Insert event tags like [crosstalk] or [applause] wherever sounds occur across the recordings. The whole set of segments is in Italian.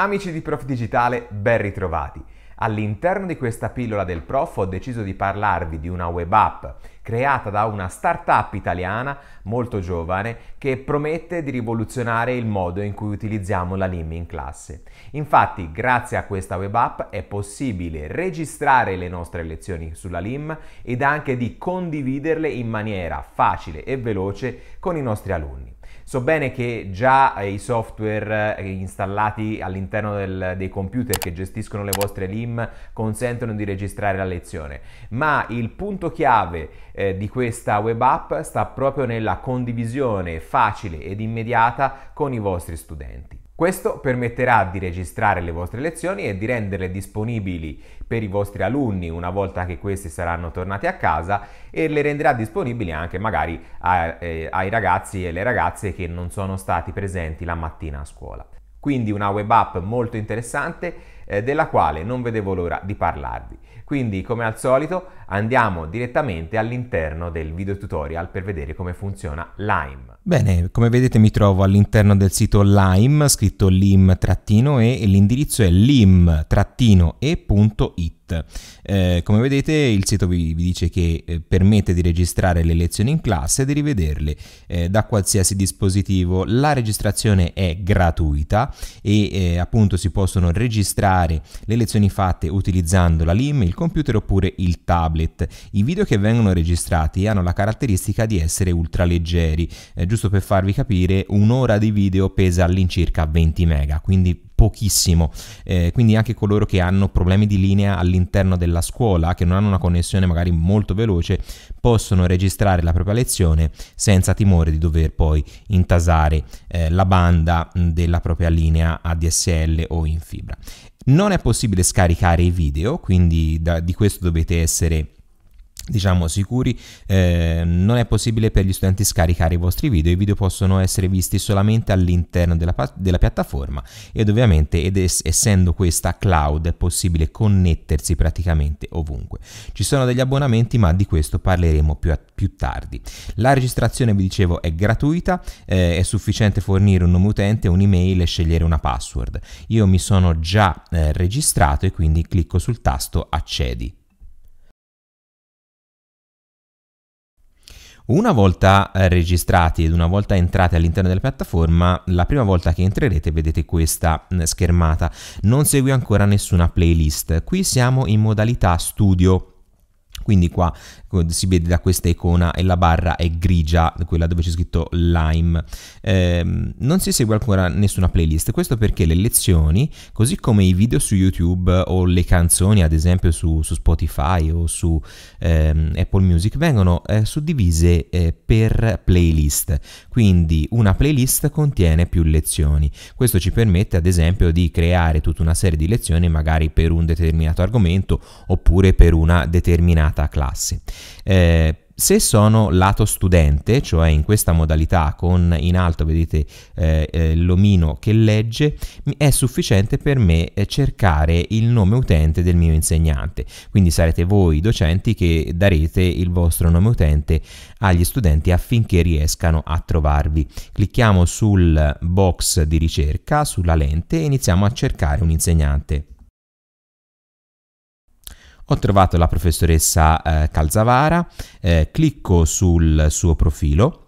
Amici di Prof Digitale, ben ritrovati. All'interno di questa pillola del prof ho deciso di parlarvi di una web app creata da una startup italiana molto giovane che promette di rivoluzionare il modo in cui utilizziamo la LIM in classe. Infatti, grazie a questa web app è possibile registrare le nostre lezioni sulla LIM ed anche di condividerle in maniera facile e veloce con i nostri alunni. So bene che già eh, i software eh, installati all'interno del, dei computer che gestiscono le vostre LIM consentono di registrare la lezione, ma il punto chiave eh, di questa web app sta proprio nella condivisione facile ed immediata con i vostri studenti. Questo permetterà di registrare le vostre lezioni e di renderle disponibili per i vostri alunni una volta che questi saranno tornati a casa e le renderà disponibili anche magari a, eh, ai ragazzi e alle ragazze che non sono stati presenti la mattina a scuola. Quindi una web app molto interessante eh, della quale non vedevo l'ora di parlarvi. Quindi come al solito andiamo direttamente all'interno del video tutorial per vedere come funziona Lime. Bene, come vedete mi trovo all'interno del sito Lime, scritto lim-e e l'indirizzo è lim-e.it eh, come vedete il sito vi, vi dice che eh, permette di registrare le lezioni in classe e di rivederle eh, da qualsiasi dispositivo. La registrazione è gratuita e eh, appunto si possono registrare le lezioni fatte utilizzando la LIM, il computer oppure il tablet. I video che vengono registrati hanno la caratteristica di essere ultraleggeri. Eh, giusto per farvi capire, un'ora di video pesa all'incirca 20 mega, quindi pochissimo, eh, quindi anche coloro che hanno problemi di linea all'interno della scuola, che non hanno una connessione magari molto veloce, possono registrare la propria lezione senza timore di dover poi intasare eh, la banda mm, della propria linea ADSL o in fibra. Non è possibile scaricare i video, quindi da, di questo dovete essere diciamo sicuri eh, non è possibile per gli studenti scaricare i vostri video i video possono essere visti solamente all'interno della, della, piattaforma ed ovviamente ed es essendo questa cloud è possibile connettersi praticamente ovunque ci sono degli abbonamenti ma di questo parleremo più, più tardi la registrazione vi dicevo è gratuita eh, è sufficiente fornire un nome utente un'email e scegliere una password io mi sono già eh, registrato e quindi clicco sul tasto accedi Una volta eh, registrati ed una volta entrati all'interno della piattaforma, la prima volta che entrerete vedete questa schermata. Non segue ancora nessuna playlist. Qui siamo in modalità studio quindi qua eh, si vede da questa icona e la barra è grigia, quella dove c'è scritto Lime. Eh, non si segue ancora nessuna playlist, questo perché le lezioni, così come i video su YouTube o le canzoni ad esempio su, su Spotify o su ehm, Apple Music, vengono eh, suddivise eh, per playlist, quindi una playlist contiene più lezioni. Questo ci permette ad esempio di creare tutta una serie di lezioni magari per un determinato argomento oppure per una determinata determinata classe. Eh, se sono lato studente, cioè in questa modalità con in alto vedete eh, eh l'omino che legge, è sufficiente per me eh, cercare il nome utente del mio insegnante. Quindi sarete voi docenti che darete il vostro nome utente agli studenti affinché riescano a trovarvi. Clicchiamo sul box di ricerca, sulla lente e iniziamo a cercare un insegnante. Ho trovato la professoressa eh, Calzavara, eh, clicco sul suo profilo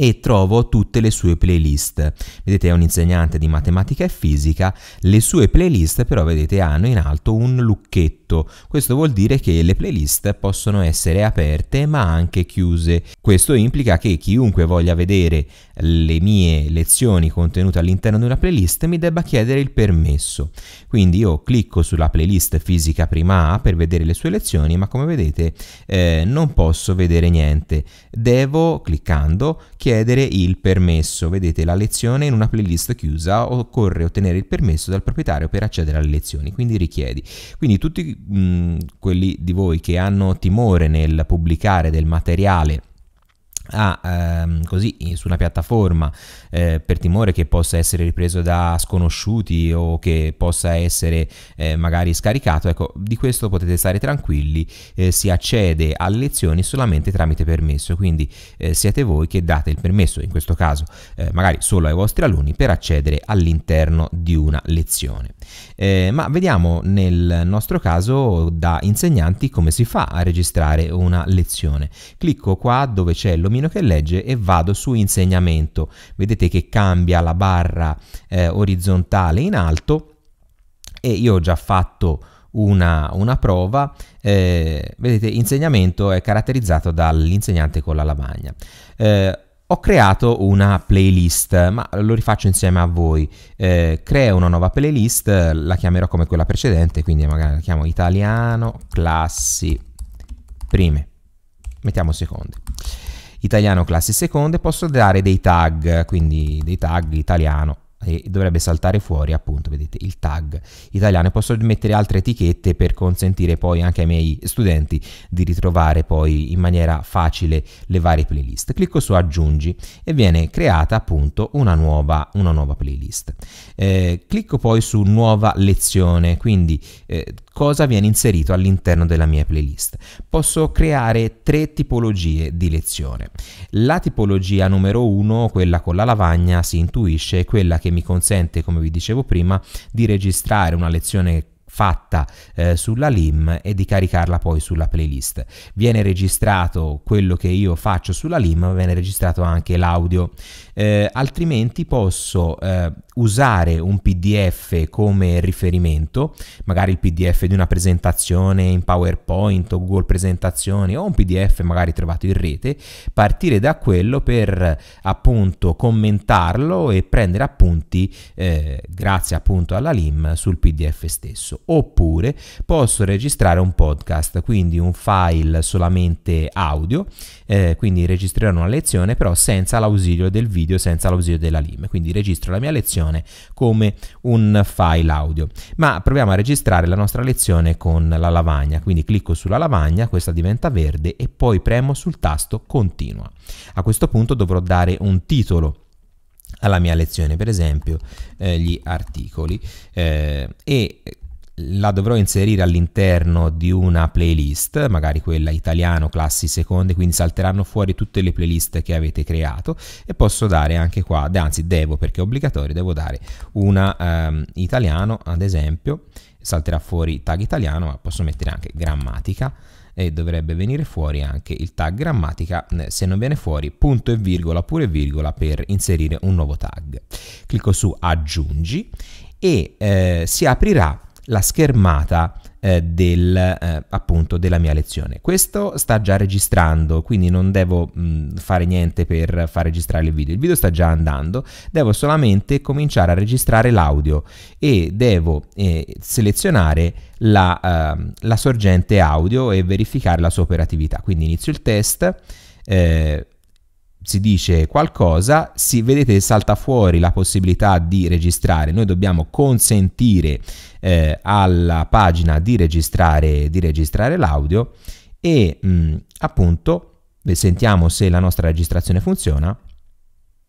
e trovo tutte le sue playlist. Vedete è un insegnante di matematica e fisica, le sue playlist però vedete hanno in alto un lucchetto, questo vuol dire che le playlist possono essere aperte ma anche chiuse. Questo implica che chiunque voglia vedere le mie lezioni contenute all'interno di una playlist mi debba chiedere il permesso. Quindi io clicco sulla playlist fisica prima A per vedere le sue lezioni ma come vedete eh, non posso vedere niente, devo cliccando chiedere richiedere il permesso. Vedete la lezione in una playlist chiusa, occorre ottenere il permesso dal proprietario per accedere alle lezioni, quindi richiedi. Quindi tutti mh, quelli di voi che hanno timore nel pubblicare del materiale Ah, ehm, così su una piattaforma eh, per timore che possa essere ripreso da sconosciuti o che possa essere eh, magari scaricato ecco di questo potete stare tranquilli eh, si accede alle lezioni solamente tramite permesso quindi eh, siete voi che date il permesso in questo caso eh, magari solo ai vostri alunni per accedere all'interno di una lezione eh, ma vediamo nel nostro caso da insegnanti come si fa a registrare una lezione clicco qua dove c'è l'omicidio cammino che legge e vado su insegnamento. Vedete che cambia la barra eh, orizzontale in alto e io ho già fatto una, una prova. Eh, vedete, insegnamento è caratterizzato dall'insegnante con la lavagna. Eh, ho creato una playlist, ma lo rifaccio insieme a voi. Eh, creo una nuova playlist, la chiamerò come quella precedente, quindi magari la chiamo italiano, classi, prime. Mettiamo secondi italiano classe seconda e posso dare dei tag, quindi dei tag italiano e dovrebbe saltare fuori appunto vedete il tag italiano e posso mettere altre etichette per consentire poi anche ai miei studenti di ritrovare poi in maniera facile le varie playlist clicco su aggiungi e viene creata appunto una nuova, una nuova playlist eh, clicco poi su nuova lezione quindi eh, cosa viene inserito all'interno della mia playlist. Posso creare tre tipologie di lezione. La tipologia numero uno, quella con la lavagna, si intuisce, è quella che mi consente, come vi dicevo prima, di registrare una lezione fatta eh, sulla LIM e di caricarla poi sulla playlist. Viene registrato quello che io faccio sulla LIM, viene registrato anche l'audio eh, altrimenti posso eh, usare un PDF come riferimento, magari il PDF di una presentazione in PowerPoint o Google Presentazioni o un PDF magari trovato in rete, partire da quello per appunto commentarlo e prendere appunti eh, grazie appunto alla LIM sul PDF stesso. Oppure posso registrare un podcast, quindi un file solamente audio, eh, quindi registrerò una lezione però senza l'ausilio del video video senza l'ausilio della LIM, quindi registro la mia lezione come un file audio. Ma proviamo a registrare la nostra lezione con la lavagna, quindi clicco sulla lavagna, questa diventa verde e poi premo sul tasto continua. A questo punto dovrò dare un titolo alla mia lezione, per esempio eh, gli articoli eh, e la dovrò inserire all'interno di una playlist, magari quella italiano, classi seconde, quindi salteranno fuori tutte le playlist che avete creato e posso dare anche qua, anzi devo perché è obbligatorio, devo dare una um, italiano ad esempio, salterà fuori tag italiano ma posso mettere anche grammatica e dovrebbe venire fuori anche il tag grammatica eh, se non viene fuori punto e virgola pure virgola per inserire un nuovo tag clicco su aggiungi e eh, si aprirà la schermata eh, del, eh, appunto, della mia lezione. Questo sta già registrando, quindi non devo mh, fare niente per far registrare il video. Il video sta già andando, devo solamente cominciare a registrare l'audio e devo eh, selezionare la, ehm, la, sorgente audio e verificare la sua operatività. Quindi inizio il test eh, si dice qualcosa, si, vedete salta fuori la possibilità di registrare, noi dobbiamo consentire eh, alla pagina di registrare, di registrare l'audio e mh, mm, appunto sentiamo se la nostra registrazione funziona.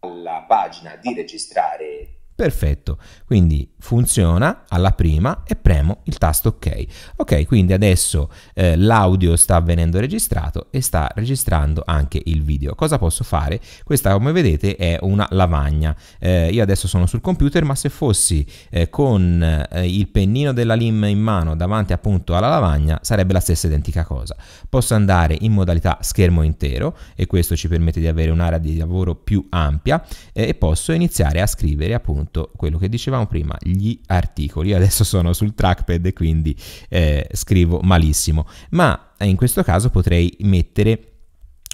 Alla pagina di registrare Perfetto, quindi funziona alla prima e premo il tasto ok. Ok, quindi adesso eh, l'audio sta venendo registrato e sta registrando anche il video. Cosa posso fare? Questa come vedete è una lavagna. Eh, io adesso sono sul computer ma se fossi eh, con eh, il pennino della LIM in mano davanti appunto alla lavagna sarebbe la stessa identica cosa. Posso andare in modalità schermo intero e questo ci permette di avere un'area di lavoro più ampia eh, e posso iniziare a scrivere appunto appunto quello che dicevamo prima, gli articoli. Adesso sono sul trackpad e quindi eh, scrivo malissimo, ma eh, in questo caso potrei mettere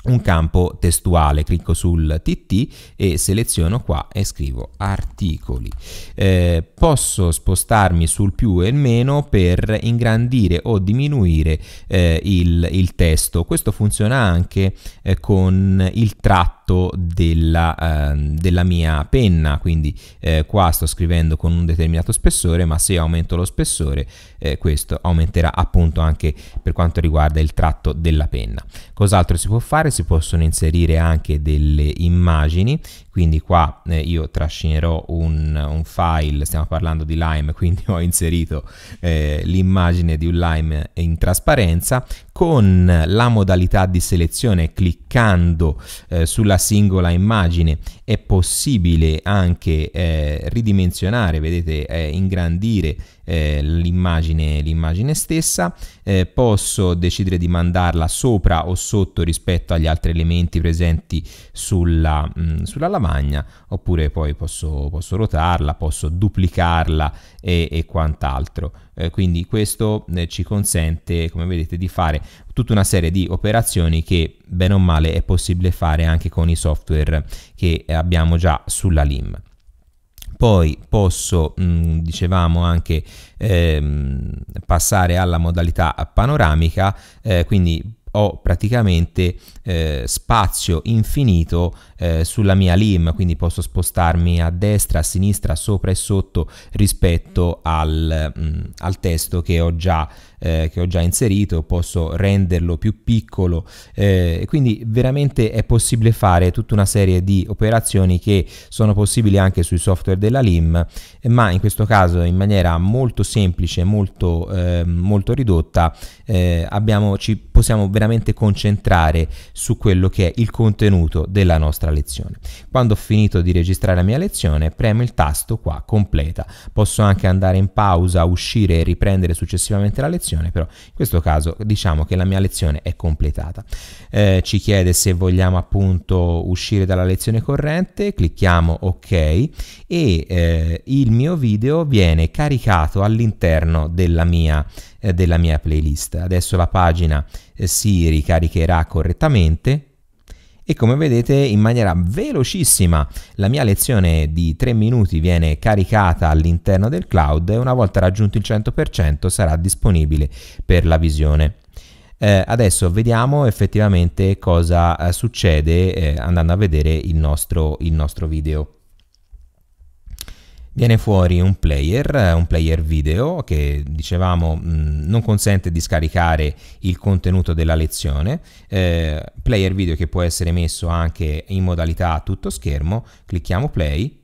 un campo testuale, clicco sul TT e seleziono qua e scrivo articoli. Eh, posso spostarmi sul più e il meno per ingrandire o diminuire eh, il, il, testo. Questo funziona anche eh, con il tratto della, ehm, della, mia penna, quindi eh, qua sto scrivendo con un determinato spessore, ma se aumento lo spessore eh, questo aumenterà appunto anche per quanto riguarda il tratto della penna. Cos'altro si può fare? si possono inserire anche delle immagini, quindi qua eh, io trascinerò un, un, file, stiamo parlando di Lime, [laughs] quindi ho inserito eh, l'immagine di un Lime in trasparenza, con la modalità di selezione cliccando eh, sulla singola immagine è possibile anche eh, ridimensionare, vedete, eh, ingrandire l'immagine stessa, eh, posso decidere di mandarla sopra o sotto rispetto agli altri elementi presenti sulla, mh, mm, sulla lavagna oppure poi posso, posso, rotarla, posso duplicarla e, e quant'altro eh, quindi questo eh, ci consente come vedete di fare tutta una serie di operazioni che bene o male è possibile fare anche con i software che abbiamo già sulla LIM poi posso mh, mm, dicevamo anche ehm, passare alla modalità panoramica eh, quindi ho praticamente eh, spazio infinito eh, sulla mia lim, quindi posso spostarmi a destra, a sinistra, sopra e sotto rispetto al, mh, mm, al testo che ho già eh, che ho già inserito, posso renderlo più piccolo, eh, quindi veramente è possibile fare tutta una serie di operazioni che sono possibili anche sui software della LIM, ma in questo caso in maniera molto semplice, molto, eh, molto ridotta, eh, abbiamo, ci possiamo veramente concentrare su quello che è il contenuto della nostra lezione. Quando ho finito di registrare la mia lezione, premo il tasto qua completa. Posso anche andare in pausa, uscire e riprendere successivamente la lezione lezione, però in questo caso diciamo che la mia lezione è completata. Eh, ci chiede se vogliamo appunto uscire dalla lezione corrente, clicchiamo ok e eh, il mio video viene caricato all'interno della, eh, della mia playlist. Adesso la pagina eh, si ricaricherà correttamente e come vedete in maniera velocissima la mia lezione di 3 minuti viene caricata all'interno del cloud e una volta raggiunto il 100% sarà disponibile per la visione. Eh, adesso vediamo effettivamente cosa eh, succede eh, andando a vedere il nostro, il nostro video viene fuori un player, eh, un player video che dicevamo mm, non consente di scaricare il contenuto della lezione, eh, player video che può essere messo anche in modalità tutto schermo, clicchiamo play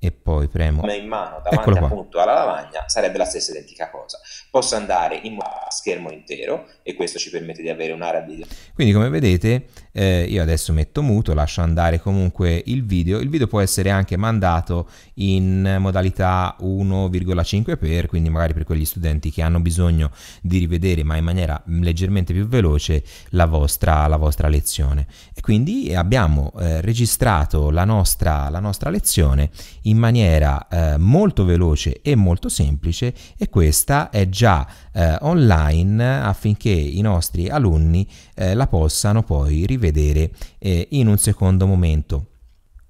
e poi premo come in mano davanti appunto alla lavagna sarebbe la stessa identica cosa possa andare in schermo intero e questo ci permette di avere un'area video. Quindi come vedete eh, io adesso metto muto, lascio andare comunque il video, il video può essere anche mandato in modalità 1,5x, quindi magari per quegli studenti che hanno bisogno di rivedere ma in maniera mm, leggermente più veloce la vostra, la vostra lezione. E quindi abbiamo eh, registrato la nostra, la nostra lezione in maniera eh, molto veloce e molto semplice e questa è già già eh, online affinché i nostri alunni eh, la possano poi rivedere eh, in un secondo momento.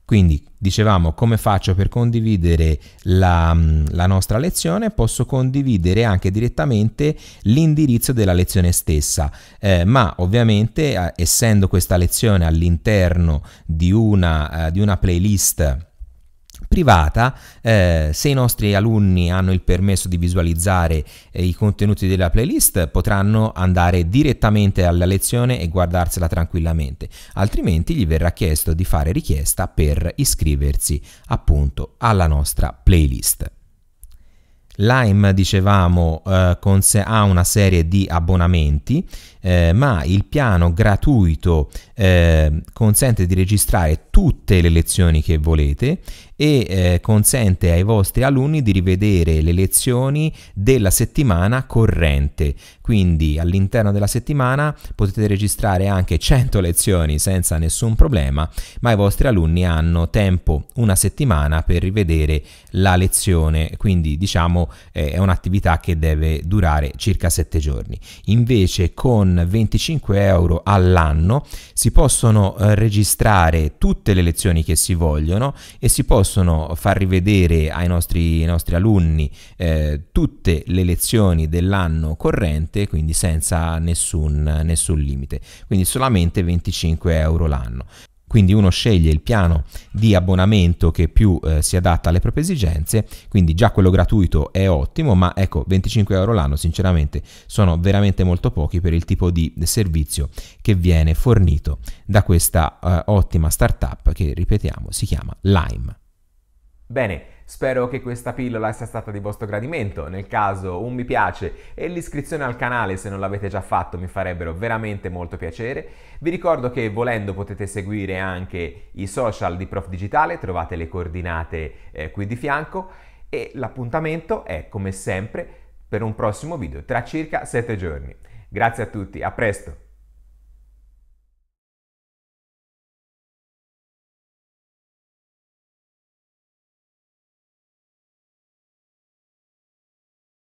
Quindi dicevamo come faccio per condividere la, mm, la nostra lezione? Posso condividere anche direttamente l'indirizzo della lezione stessa, eh, ma ovviamente eh, essendo questa lezione all'interno di, una, eh, di una playlist privata, eh, se i nostri alunni hanno il permesso di visualizzare eh, i contenuti della playlist potranno andare direttamente alla lezione e guardarsela tranquillamente, altrimenti gli verrà chiesto di fare richiesta per iscriversi appunto alla nostra playlist. Lime, dicevamo, eh, ha una serie di abbonamenti, eh, ma il piano gratuito eh, consente di registrare tutte le lezioni che volete e eh, consente ai vostri alunni di rivedere le lezioni della settimana corrente. Quindi all'interno della settimana potete registrare anche 100 lezioni senza nessun problema, ma i vostri alunni hanno tempo una settimana per rivedere la lezione, quindi diciamo eh, è un'attività che deve durare circa 7 giorni. Invece con 25 euro all'anno si possono eh, registrare tutte le lezioni che si vogliono e si possono possono far rivedere ai nostri, ai nostri alunni eh, tutte le lezioni dell'anno corrente, quindi senza nessun, nessun limite, quindi solamente 25 euro l'anno quindi uno sceglie il piano di abbonamento che più eh, si adatta alle proprie esigenze, quindi già quello gratuito è ottimo, ma ecco 25 euro l'anno sinceramente sono veramente molto pochi per il tipo di servizio che viene fornito da questa eh, ottima startup che ripetiamo si chiama Lime. Bene, spero che questa pillola sia stata di vostro gradimento, nel caso un mi piace e l'iscrizione al canale se non l'avete già fatto mi farebbero veramente molto piacere. Vi ricordo che volendo potete seguire anche i social di Prof Digitale, trovate le coordinate eh, qui di fianco e l'appuntamento è come sempre per un prossimo video tra circa 7 giorni. Grazie a tutti, a presto!